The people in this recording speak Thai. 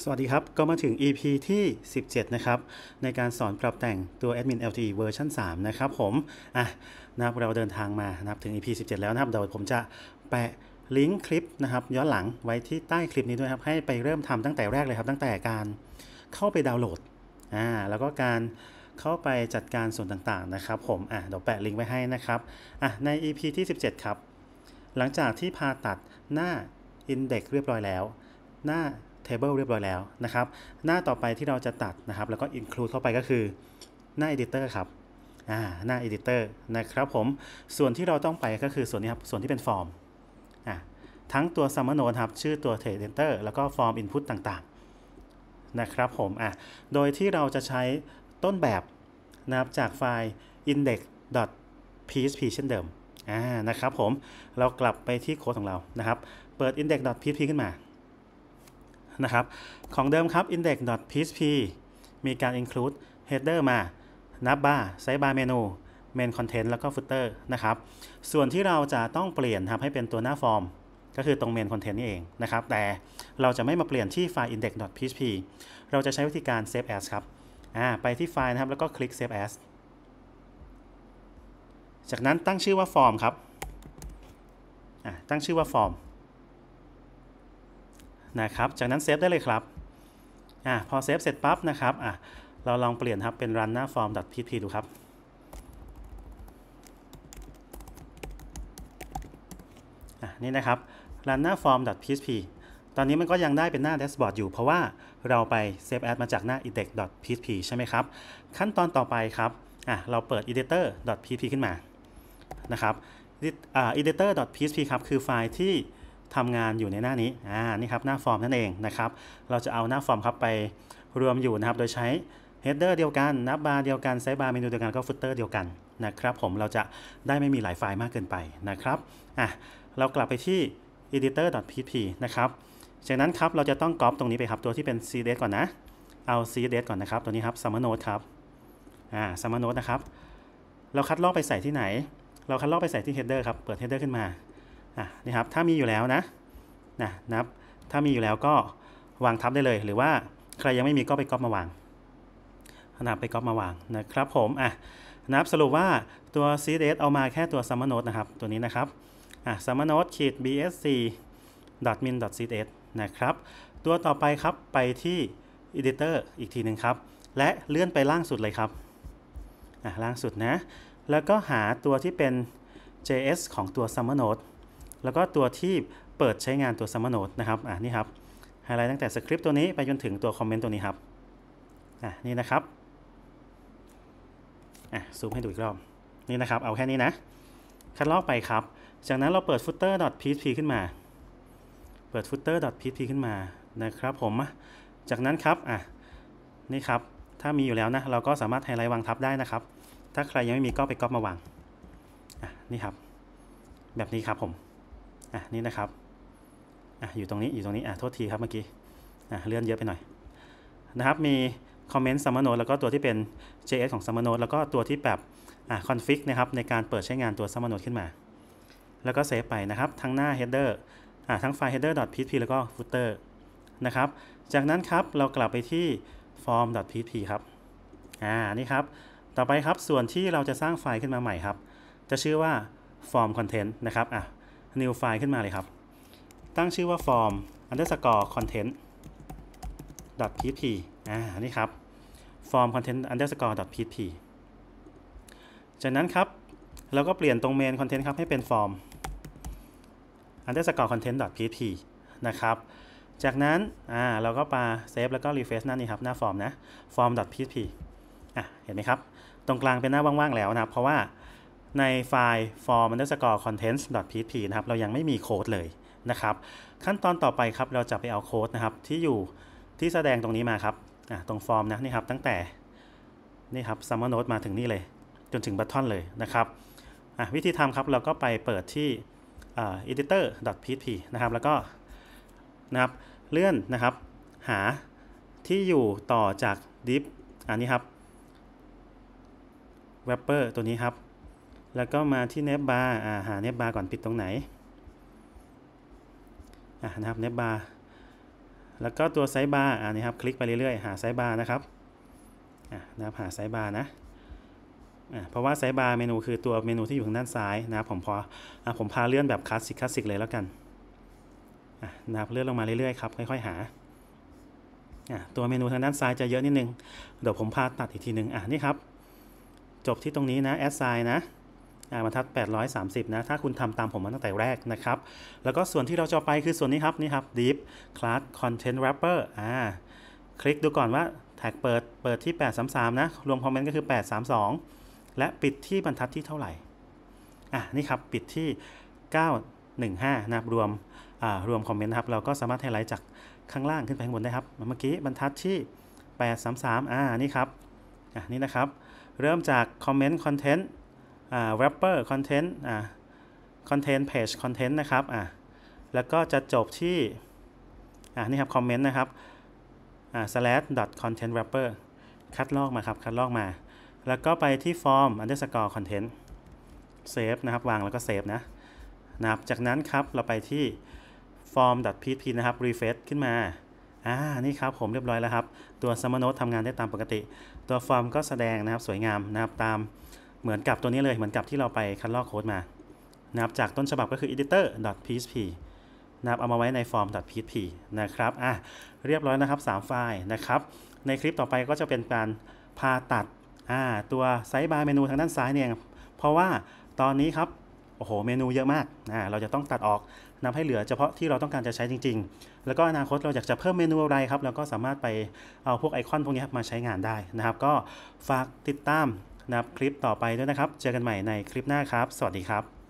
สวัสดีครับ ก็มาถึง EP ที่ 17 นะครับ ในการสอนปรับแต่งตัว Admin LTE เวอร์ชัน3นะครับ ผมอ่ะนะครับ เราเดินทางมา นะครับ ถึง EP 17 แล้วนะครับ เดี๋ยวผมจะแปะลิงก์คลิปนะครับย้อนหลังไว้ที่ใต้คลิปนี้ด้วยครับ ให้ไปเริ่มทำตั้งแต่แรกเลยครับ ตั้งแต่การเข้าไปดาวน์โหลดอ่าแล้วก็การเข้าไปจัดการส่วนต่างๆนะครับ ผม อ่ะ เดี๋ยวแปะลิงก์ไว้ให้นะครับ อ่ะใน EP ที่17ครับ หลังจากที่ผ่าตัดหน้า Index เรียบร้อยแล้ว หน้า Table เรียบร้อยแล้วนะครับ หน้าต่อไปที่เราจะตัดนะครับ แล้วก็ include เข้าไปก็คือหน้า Editor ครับหน้า Editor นะครับผม ส่วนที่เราต้องไปก็คือส่วนนี้ครับ ส่วนที่เป็นฟอร์มทั้งตัว Summer n o น e ครับ ชื่อตัว t e x Enter แล้วก็ฟอร์ม Input ต่างๆนะครับผมอ่ะโดยที่เราจะใช้ต้นแบบนะครับจากไฟล์ index.php เช่นเดิมอ่านะครับผมเรากลับไปที่โค้ดของเรานะครับเปิด index.php ขึ้นมานะครับของเดิมครับ index.php มีการ include header มา navbar sidebar menu main content แล้วก็ footer นะครับ ส่วนที่เราจะต้องเปลี่ยนทำให้เป็นตัวหน้าฟอร์ม ก็คือตรง main content นี่เองนะครับ แต่เราจะไม่มาเปลี่ยนที่ไฟล์ index.php เราจะใช้วิธีการ save as ครับ ไปที่ไฟล์นะครับแล้วก็คลิก save as จากนั้นตั้งชื่อว่าฟอร์มครับ ตั้งชื่อว่าฟอร์มนะครับ จากนั้นเซฟได้เลยครับ อ่ะพอเซฟเสร็จปั๊บนะครับ อ่ะเราลองเปลี่ยนครับ เป็น run หน้า form pp ดูครับ อ่ะนี่นะครับ run หน้า form psp ตอนนี้มันก็ยังได้เป็นหน้าแดชบอร์ดอยู่ เพราะว่าเราไปเซฟแอดมาจากหน้า index psp ใช่ไหมครับ ขั้นตอนต่อไปครับ อ่ะเราเปิด editor pp ขึ้นมา นะครับ editor psp ครับ คือไฟล์ที่ทำงานอยู่ในหน้านี้ อ่านี่ครับ หน้าฟอร์มนั่นเองนะครับ เราจะเอาหน้าฟอร์มครับไปรวมอยู่นะครับโดยใช้เฮดเดอร์เดียวกันนับบาร์เดียวกันไซสบาร์เมนูเดียวกันก็ฟุตเตอร์เดียวกันนะครับ ผมเราจะได้ไม่มีหลายไฟล์มากเกินไปนะครับอ่ะเรากลับไปที่ editor.php นะครับจากนั้นครับเราจะต้องก๊อปตรงนี้ไปครับตัวที่เป็น cds ก่อนนะ เอา cds ก่อนนะครับตัวนี้ครับ summer n o t e ครับอ่า summer n o t e นะครับเราคัดลอกไปใส่ที่ไหน เราคัดลอกไปใส่ที่ header ครับเปิด header ขึ้นมานะครับถ้ามีอยู่แล้วนะนะนับถ้ามีอยู่แล้วก็วางทับได้เลย หรือว่าใครยังไม่มีก็ไปก๊อปมาวางนะไปก๊อปมาวางนะครับผมอ่ะนับสรุปว่าตัว c d s เอามาแค่ตัว summer n o e นะครับ ตัวนี้นะครับอ่ะ summer n o e ขีด bsc min c s นะครับ ตัวต่อไปครับ ไปที่ editor อีกทีหนึ่งครับ และเลื่อนไปล่างสุดเลยครับอ่ะล่างสุดนะ แล้วก็หาตัวที่เป็น js ของตัว summer node แล้วก็ตัวที่เปิดใช้งานตัวสมมโนดนะครับ อ่ะนี่ครับไฮไลท์ตั้งแต่สคริปต์ตัวนี้ไปจนถึงตัวคอมเมนต์ตัวนี้ครับ อ่ะนี่นะครับ อ่ะซูมให้ดูอีกรอบนี่นะครับ เอาแค่นี้นะ คัดลอกไปครับ จากนั้นเราเปิด footer.php ขึ้นมา เปิด footer.php ขึ้นมานะครับ ผม จากนั้นครับ อ่ะนี่ครับ ถ้ามีอยู่แล้วนะเราก็สามารถไฮไลท์วางทับได้นะครับ ถ้าใครยังไม่มีก็ไปก๊อปมา วาง อ่ะนี่ครับ แบบนี้ครับผมอ่ะนี่นะครับ อ่ะอยู่ตรงนี้ อยู่ตรงนี้ อ่ะโทษทีครับ เมื่อกี้ อ่ะเลื่อนเยอะไปหน่อย นะครับ มีคอมเมนต์สมโน r แล้วก็ตัวที่เป็น JS ของสมโน e แล้วก็ตัวที่แบบ อ่ะคอนฟิกนะครับในการเปิดใช้งานตัวสมโน e ขึ้นมา แล้วก็เซฟไปนะครับ ทั้งหน้า header อ่ะทั้งไฟล์ header.php แล้วก็ footer นะครับ จากนั้นครับเรากลับไปที่ form.php ครับ อ่า นี่ครับ ต่อไปครับส่วนที่เราจะสร้างไฟล์ขึ้นมาใหม่ครับ จะชื่อว่า form content นะครับ อ่ะ new file ขึ้นมาเลยครับ ตั้งชื่อว่า form underscore content .php อ่านี่ครับ form content underscore .php จากนั้นครับ เราก็เปลี่ยนตรง main content ครับให้เป็น form underscore content .php นะครับ จากนั้น อ่า เราก็ปา save แล้วก็ refresh หน้านี้ครับ หน้า form นะ form .php อ่ะเห็นไหมครับ ตรงกลางเป็นหน้าว่างๆแล้วนะครับ เพราะว่าในไฟล์ form underscore contents php นะครับเรายังไม่มีโค้ดเลยนะครับ ขั้นตอนต่อไปครับเราจะไปเอาโค้ดนะครับที่อยู่ที่แสดงตรงนี้มาครับ ตรงฟอร์มนะนี่ครับ ตั้งแต่นี่ครับ summer note มาถึงนี่เลย จนถึงบัตทอนเลยนะครับวิธีทำครับเราก็ไปเปิดที่ editor.php นะครับ แล้วก็นะครับเลื่อนนะครับหาที่อยู่ต่อจาก d i p อันนี้ครับ wrapper ตัวนี้ครับแล้วก็มาที่เนบบาร์หาเนบบาร์ก่อนปิดตรงไหน อ่านะครับเนบบาร์ แล้วก็ตัวไซบาร์อ่นนะครับ คลิกไปเรื่อยๆ หาไซบาร์นะครับ อ่านะครับ หาไซบาร์นะอ่เพราะว่าไซบาร์เมนูคือตัวเมนูที่อยู่ทางด้านซ้ายนะครับ ผมพออ่ผมพาเลื่อนแบบคลาสสิกคลาสสิกเลยแล้วกัน อ่านะครับเลื่อนลงมาเรื่อยๆครับ ค่อยๆหา อ่าตัวเมนูทางด้านซ้ายจะเยอะนิดนึง เดี๋ยวผมพาตัดอีกทีนึง อ่ะนี่ครับ จบที่ตรงนี้นะ แอดไซน์นะบรรทัด 830 นะ ถ้า คุณทำตามผม มา ตั้งแต่แรกนะครับ แล้วก็ส่วนที่เราจะไปคือส่วนนี้ครับ นี่ครับ deep class content wrapper อ่า คลิกดูก่อนว่า แท็ก เปิด เปิดที่ 833 นะ รวมคอมเมนต์ก็คือ 832 และปิดที่ บรรทัดที่เท่าไหร่อ่ะ นี่ครับ ปิดที่ 915 นะรรวม อ่า รวมคอมเมนต์นะครับ เราก็สามารถไฮไลท์จาก ข้างล่าง ขึ้นไป ข้างบน ได้ครับ เมื่อกี้ บรรทัด ที่833อ่า นี่ครับ อ่ะนี่ นะครับ เริ่ม จากคอมเมนต์คอนเทนต์แรปเปอร์คอนเทนต์อ่าคอนเทนต์เพจคอนเทนต์นะครับ อ่าแล้วก็จะจบที่ อ่านี่ครับคอมเมนต์นะครับ อ่า slash dot content wrapper คัดลอกมาครับคัดลอกมา แล้วก็ไปที่ form underscore content save นะครับวางแล้วก็ save นะนะครับ จากนั้นครับ เราไปที่ form dot php นะครับ refresh ขึ้นมา อ่า นี่ครับ ผมเรียบร้อยแล้วครับ ตัวสมโน e ทำงานได้ตามปกติ ตัวฟอร์มก็แสดงนะครับสวยงามนะครับตามเหมือนกับตัวนี้เลยเหมือนกับที่เราไปคัดลอกโค้ดมานะครับจากต้นฉบับก็คือ editor.php นะับเอามาไว้ใน form.php นะครับอ่ะเรียบร้อยนะครับ 3 ไฟล์นะครับ ในคลิปต่อไปก็จะเป็นการพาตัดอ่าตัวไซส์บาร์เมนูทางด้านซ้ายเนี่ยเพราะว่าตอนนี้ครับโอ้โหเมนูเยอะมากอ่าเราจะต้องตัดออกนำให้เหลือเฉพาะที่เราต้องการจะใช้จริง ๆ แล้วก็อนาคตเราอยากจะเพิ่มเมนูอะไรครับ เราก็สามารถไปเอาพวกไอคอนพวกนี้มาใช้งานได้นะครับ ก็ฝากติดตามนะครับคลิปต่อไปด้วยนะครับ เจอกันใหม่ในคลิปหน้าครับ สวัสดีครับ